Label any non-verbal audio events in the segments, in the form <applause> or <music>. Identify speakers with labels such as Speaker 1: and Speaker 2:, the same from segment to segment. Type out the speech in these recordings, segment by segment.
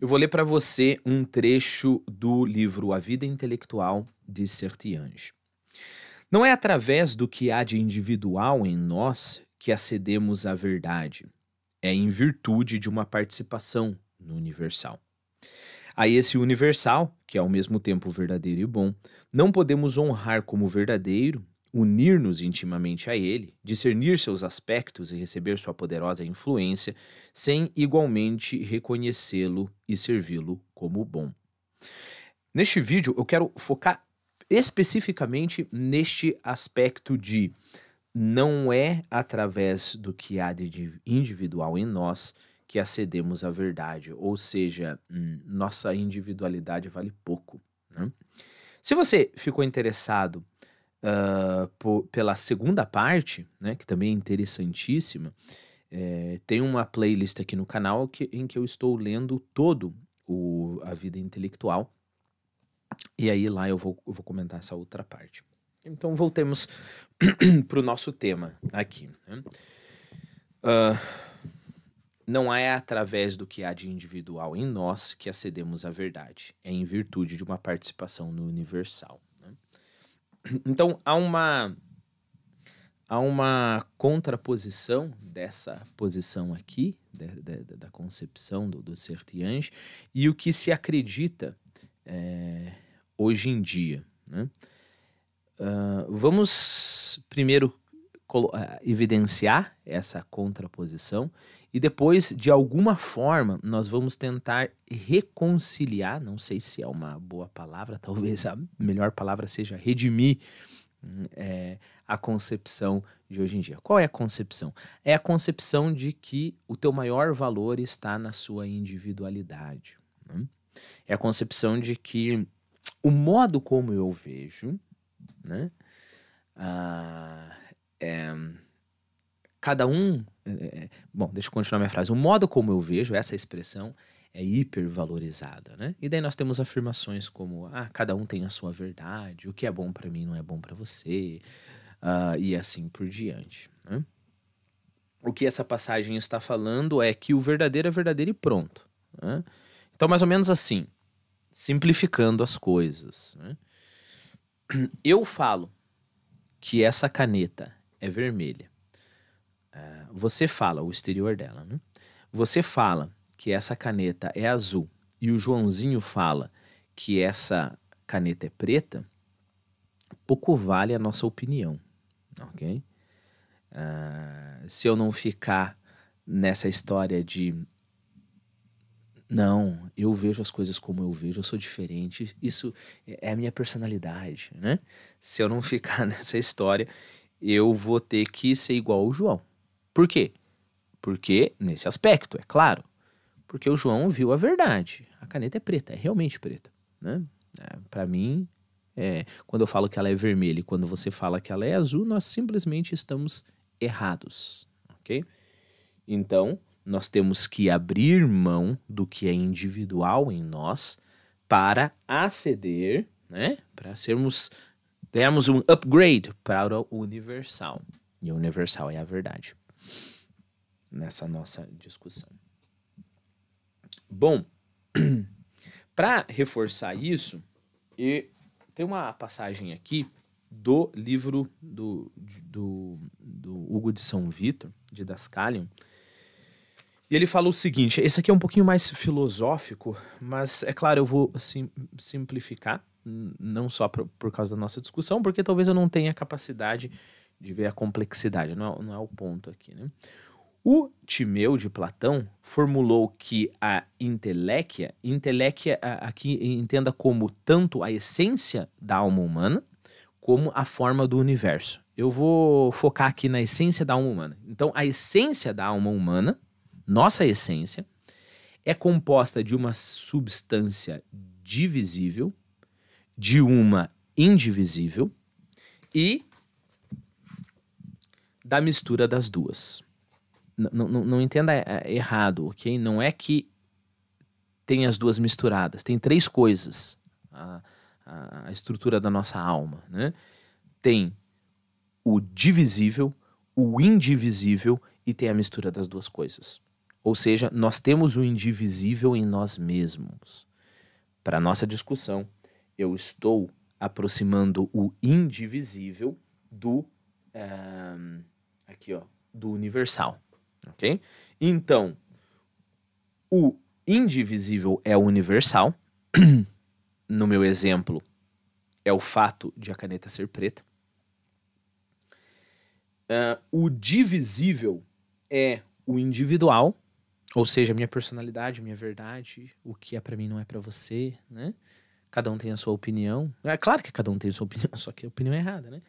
Speaker 1: Eu vou ler para você um trecho do livro A Vida Intelectual de Sertiange. Não é através do que há de individual em nós que acedemos à verdade, é em virtude de uma participação no universal. A esse universal, que é ao mesmo tempo verdadeiro e bom, não podemos honrar como verdadeiro unir-nos intimamente a Ele, discernir seus aspectos e receber sua poderosa influência, sem igualmente reconhecê-lo e servi-lo como bom. Neste vídeo, eu quero focar especificamente neste aspecto de não é através do que há de individual em nós que acedemos à verdade, ou seja, hum, nossa individualidade vale pouco. Né? Se você ficou interessado uh, pela segunda parte, né, que também é interessantíssima, é, tem uma playlist aqui no canal que, em que eu estou lendo todo o, a vida intelectual. E aí lá eu vou, eu vou comentar essa outra parte. Então voltemos para <clears throat> o nosso tema aqui. Né? Uh, não é através do que há de individual em nós que acedemos à verdade, é em virtude de uma participação no universal. <clears throat> Então há uma há uma contraposição dessa posição aqui de, de, da concepção do, do e o que se acredita é, hoje em dia. Né? Uh, vamos primeiro eh, evidenciar essa contraposição e depois, de alguma forma, nós vamos tentar reconciliar não sei se é uma boa palavra, <laughs> talvez a melhor palavra seja redimir hum, é, a concepção de hoje em dia. Qual é a concepção? É a concepção de que o teu maior valor está na sua individualidade. Né? É a concepção de que o modo como eu vejo, né? Ah, é, cada um. É, é, é, bom, deixa eu continuar minha frase. O modo como eu vejo essa expressão é hipervalorizada, né? E daí nós temos afirmações como: ah, cada um tem a sua verdade, o que é bom para mim não é bom para você, uh, e assim por diante. Né? O que essa passagem está falando é que o verdadeiro é verdadeiro e pronto. Né? Então, mais ou menos assim, simplificando as coisas. Né? Eu falo que essa caneta é vermelha. Ah, você fala, o exterior dela, né? Você fala que essa caneta é azul e o Joãozinho fala que essa caneta é preta, pouco vale a nossa opinião, ok? Uh, se eu não ficar nessa história de não, eu vejo as coisas como eu vejo, eu sou diferente, isso é, é a minha personalidade, né? Se eu não ficar <laughs> nessa história eu vou ter que ser igual ao João. Por quê? Porque, nesse aspecto, é claro. Porque o João viu a verdade. A caneta é preta, é realmente preta. Né? É, para mim, é, quando eu falo que ela é vermelha e quando você fala que ela é azul, nós simplesmente estamos errados. Ok? Então, nós temos que abrir mão do que é individual em nós para aceder, né? Para sermos Ganhamos um upgrade para o universal. E o universal é a verdade nessa nossa discussão. Bom, <clears throat> para reforçar isso, e tem uma passagem aqui do livro do, do, do Hugo de São Vitor, de Dascalion, e ele fala o seguinte: esse aqui é um pouquinho mais filosófico, mas é claro, eu vou sim, simplificar não só por, por, causa da nossa discussão, porque talvez eu não tenha capacidade de ver a complexidade, não é, não é o ponto aqui. Né? O Timeu de Platão formulou que a intelequia, intelequia aqui entenda como tanto a essência da alma humana, como a forma do universo. Eu vou focar aqui na essência da alma humana. Então, a essência da alma humana, nossa essência, é composta de uma substância divisível, de uma indivisível e da mistura das duas. não entenda é, é, errado, ok? Não é que tem as duas misturadas. Tem três coisas a, a estrutura da nossa alma, né? Tem o divisível, o indivisível e tem a mistura das duas coisas. Ou seja, nós temos o indivisível em nós mesmos. Para nossa discussão, eu estou aproximando o indivisível do um, eh, aqui ó do universal ok então o indivisível é o universal <clears throat> no meu exemplo é o fato de a caneta ser preta uh, o divisível é o individual ou seja minha personalidade minha verdade o que é para mim não é para você né Cada um tem a sua opinião. É claro que cada um tem a sua opinião, <laughs> só que a opinião é errada, né?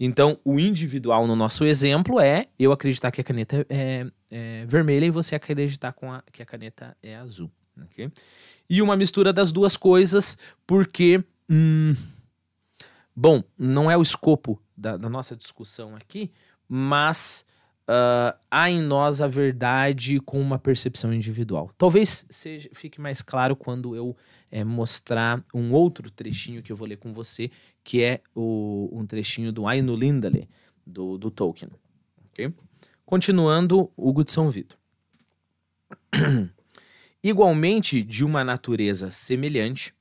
Speaker 1: Então, o individual no nosso exemplo é eu acreditar que a caneta é, é, é vermelha e você acreditar com a, que a caneta é azul. Okay? E uma mistura das duas coisas, porque. Hum, bom, não é o escopo da, da nossa discussão aqui, mas uh, há em nós a verdade com uma percepção individual. Talvez seja, fique mais claro quando eu é, mostrar um outro trechinho que eu vou ler com você, que é o, um trechinho do Aino Lindale, do, do Tolkien. Okay? Continuando, Hugo de São Vito. <clears throat> Igualmente de uma natureza semelhante,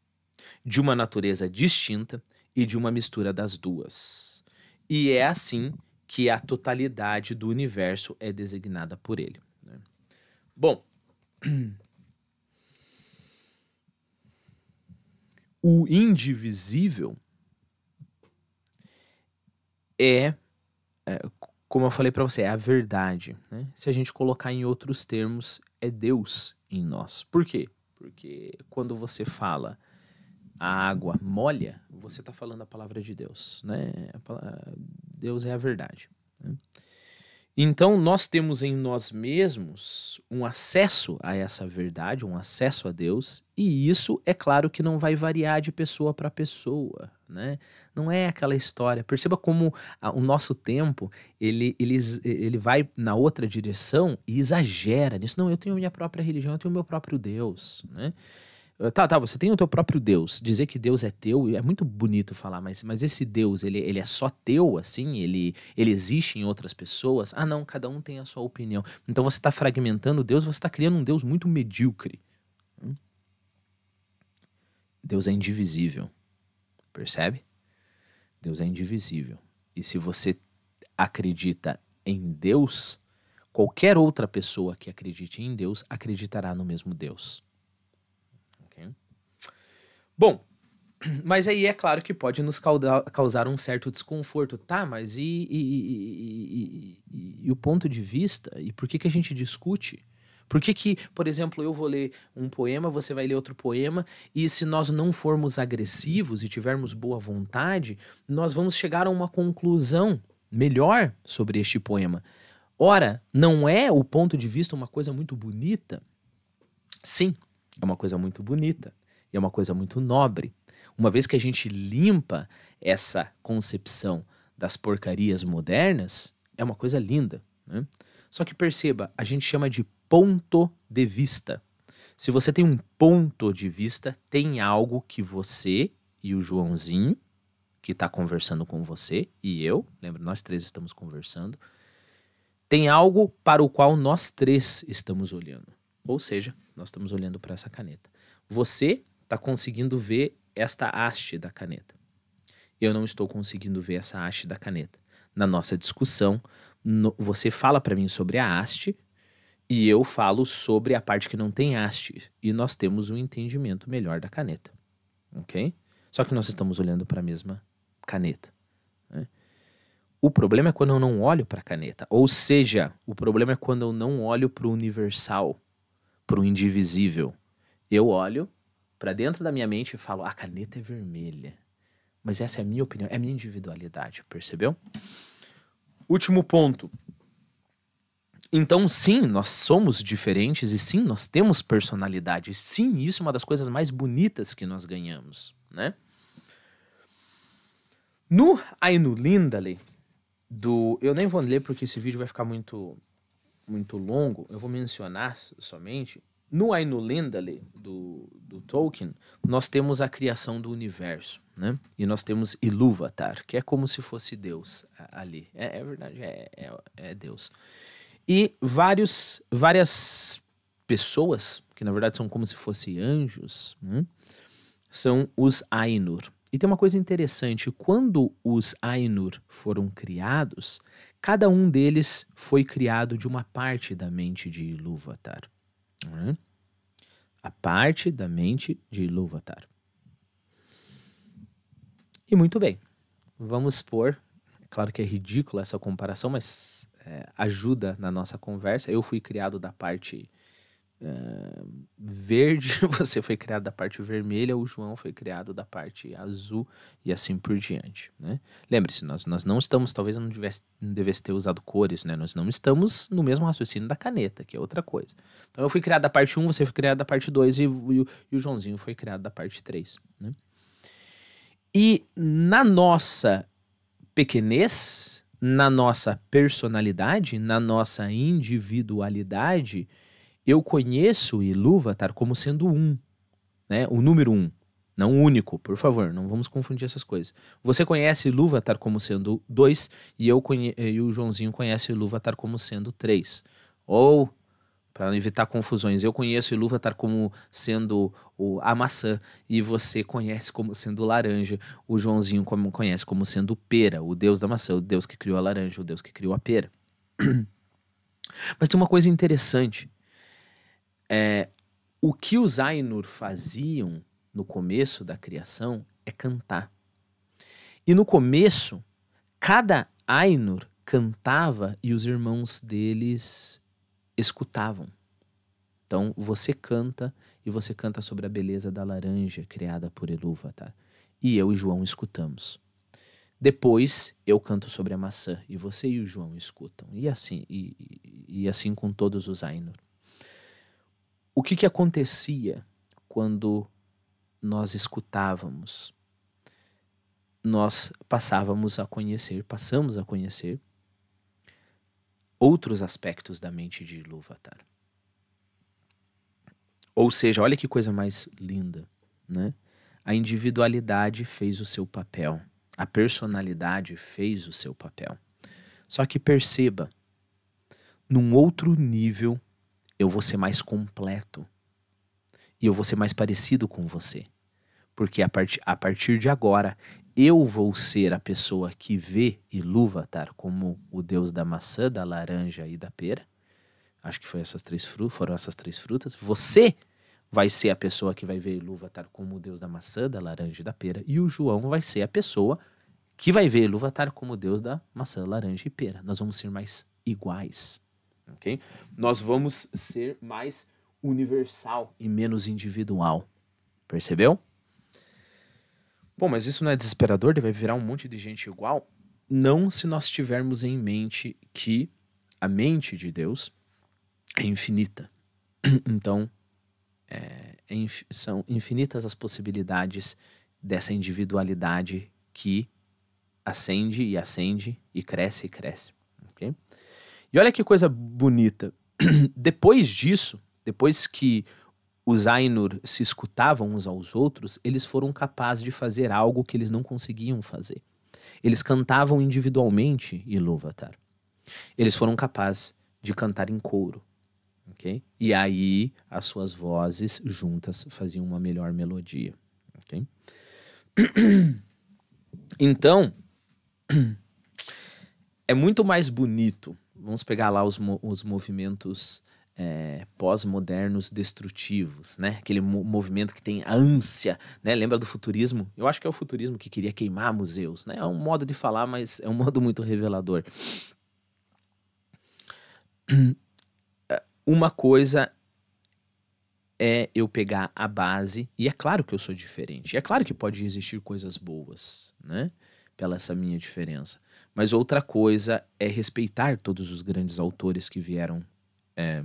Speaker 1: de uma natureza distinta e de uma mistura das duas. E é assim que a totalidade do universo é designada por ele. Né? Bom, <clears throat> o indivisível é, é como eu falei para você, é a verdade. Né? Se a gente colocar em outros termos, é Deus em nós. Por quê? Porque quando você fala a água molha, você está falando a palavra de Deus. Né? Deus é a verdade. Né? Então, nós temos em nós mesmos um acesso a essa verdade, um acesso a Deus, e isso é claro que não vai variar de pessoa para pessoa, né? Não é aquela história. Perceba como a, o nosso tempo, ele, ele, ele vai na outra direção e exagera nisso. Não, eu tenho minha própria religião, eu tenho meu próprio Deus, né? Tá, tá, você tem o teu próprio Deus. Dizer que Deus é teu é muito bonito falar, mas, mas esse Deus, ele, ele é só teu, assim? Ele, ele existe em outras pessoas? Ah, não, cada um tem a sua opinião. Então você está fragmentando Deus, você está criando um Deus muito medíocre. Hum? Deus é indivisível. Percebe? Deus é indivisível. E se você acredita em Deus, qualquer outra pessoa que acredite em Deus acreditará no mesmo Deus. Bom, <clears throat> mas aí é claro que pode nos causar um certo desconforto, tá? Mas e, e, e, e, o ponto de vista? E por que, que a gente discute? Por que, que, por exemplo, eu vou ler um poema, você vai ler outro poema, e se nós não formos agressivos e tivermos boa vontade, nós vamos chegar a uma conclusão melhor sobre este poema? Ora, não é o ponto de vista uma coisa muito bonita? Sim, é uma coisa muito bonita é uma coisa muito nobre. Uma vez que a gente limpa essa concepção das porcarias modernas, é uma coisa linda. Né? Só que perceba, a gente chama de ponto de vista. Se você tem um ponto de vista, tem algo que você e o Joãozinho, que está conversando com você, e eu, lembra, nós três estamos conversando, tem algo para o qual nós três estamos olhando. Ou seja, nós estamos olhando para essa caneta. Você está conseguindo ver esta haste da caneta. Eu não estou conseguindo ver essa haste da caneta. Na nossa discussão, no, você fala para mim sobre a haste e eu falo sobre a parte que não tem haste e nós temos um entendimento melhor da caneta, ok? Só que nós estamos olhando para a mesma caneta. Né? O problema é quando eu não olho para a caneta, ou seja, o problema é quando eu não olho para o universal, para o indivisível. Eu olho para dentro da minha mente e falo: a caneta é vermelha. Mas essa é a minha opinião, é a minha individualidade, percebeu? Último ponto. Então, sim, nós somos diferentes e sim, nós temos personalidade. Sim, isso é uma das coisas mais bonitas que nós ganhamos, né? No Ainu Lindale, do. Eu nem vou ler porque esse vídeo vai ficar muito, muito longo, eu vou mencionar somente no Aino do, do Tolkien, nós temos a criação do universo, né? E nós temos Ilúvatar, que é como se fosse Deus ali. É, é verdade, é, é, é, Deus. E vários, várias pessoas, que na verdade são como se fossem anjos, né? são os Ainur. E tem uma coisa interessante, quando os Ainur foram criados, cada um deles foi criado de uma parte da mente de Ilúvatar. Né? A parte da mente de Ilúvatar. E muito bem, vamos por. É claro que é ridícula essa comparação, mas é, ajuda na nossa conversa. Eu fui criado da parte verde, <laughs> você foi criado da parte vermelha, o João foi criado da parte azul e assim por diante, né? Lembre-se, nós, nós não estamos, talvez eu não, tivesse, não devesse ter usado cores, né? Nós não estamos no mesmo raciocínio da caneta, que é outra coisa. Então eu fui criado da parte 1, você foi criado da parte 2 e, e, e o Joãozinho foi criado da parte 3, né? E na nossa pequenez, na nossa personalidade, na nossa individualidade, eu conheço Ilúvatar como sendo um, né? O número um, não único, por favor, não vamos confundir essas coisas. Você conhece Ilúvatar como sendo dois e eu conhe... e o Joãozinho conhece Ilúvatar como sendo três. Ou para evitar confusões, eu conheço Ilúvatar como sendo o, a maçã e você conhece como sendo laranja. O Joãozinho como, conhece como sendo pera, o deus da maçã, o deus que criou a laranja, o deus que criou a pera. <clears throat> Mas tem uma coisa interessante é, o que os Ainur faziam no começo da criação é cantar. E no começo, cada Ainur cantava e os irmãos deles escutavam. Então você canta e você canta sobre a beleza da laranja criada por Elúvatar. Tá? E eu e João escutamos. Depois eu canto sobre a maçã e você e o João escutam. E assim, e, e assim com todos os Ainur. O que, que acontecia quando nós escutávamos? Nós passávamos a conhecer, passamos a conhecer outros aspectos da mente de Ilúvatar. Ou seja, olha que coisa mais linda, né? A individualidade fez o seu papel, a personalidade fez o seu papel. Só que perceba, num outro nível eu vou ser mais completo. E eu vou ser mais parecido com você. Porque a, part a partir de agora, eu vou ser a pessoa que vê Ilúvatar como o deus da maçã, da laranja e da pera. Acho que foi essas três foram essas três frutas. Você vai ser a pessoa que vai ver Ilúvatar como o deus da maçã, da laranja e da pera. E o João vai ser a pessoa que vai ver Ilúvatar como o deus da maçã, laranja e pera. Nós vamos ser mais iguais ok? Nós vamos ser mais universal e menos individual. Percebeu? Bom, mas isso não é desesperador? Ele vai virar um monte de gente igual? Não se nós tivermos em mente que a mente de Deus é infinita. <clears throat> Então, é, é, são infinitas as possibilidades dessa individualidade que ascende e ascende e cresce e cresce. Okay? E olha que coisa bonita. <clears throat> depois disso, depois que os Ainur se escutavam uns aos outros, eles foram capazes de fazer algo que eles não conseguiam fazer. Eles cantavam individualmente Ilúvatar. Eles foram capazes de cantar em couro. Okay? E aí as suas vozes juntas faziam uma melhor melodia. Okay? <clears throat> então, <clears throat> é muito mais bonito vamos pegar lá os, os movimentos é, pós-modernos destrutivos, né? Aquele mo movimento que tem a ânsia, né? Lembra do futurismo? Eu acho que é o futurismo que queria queimar museus, né? É um modo de falar, mas é um modo muito revelador. <clears throat> Uma coisa é eu pegar a base, e é claro que eu sou diferente, é claro que pode existir coisas boas, né? Pela essa minha diferença. Mas outra coisa é respeitar todos os grandes autores que vieram é,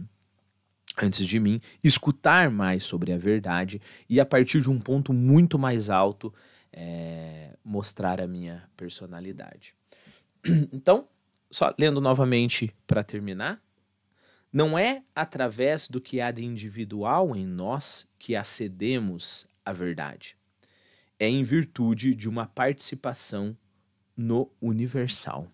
Speaker 1: antes de mim, escutar mais sobre a verdade e, a partir de um ponto muito mais alto, é, mostrar a minha personalidade. <clears throat> Então, só lendo novamente para terminar. Não é através do que há de individual em nós que acedemos à verdade. É em virtude de uma participação no Universal.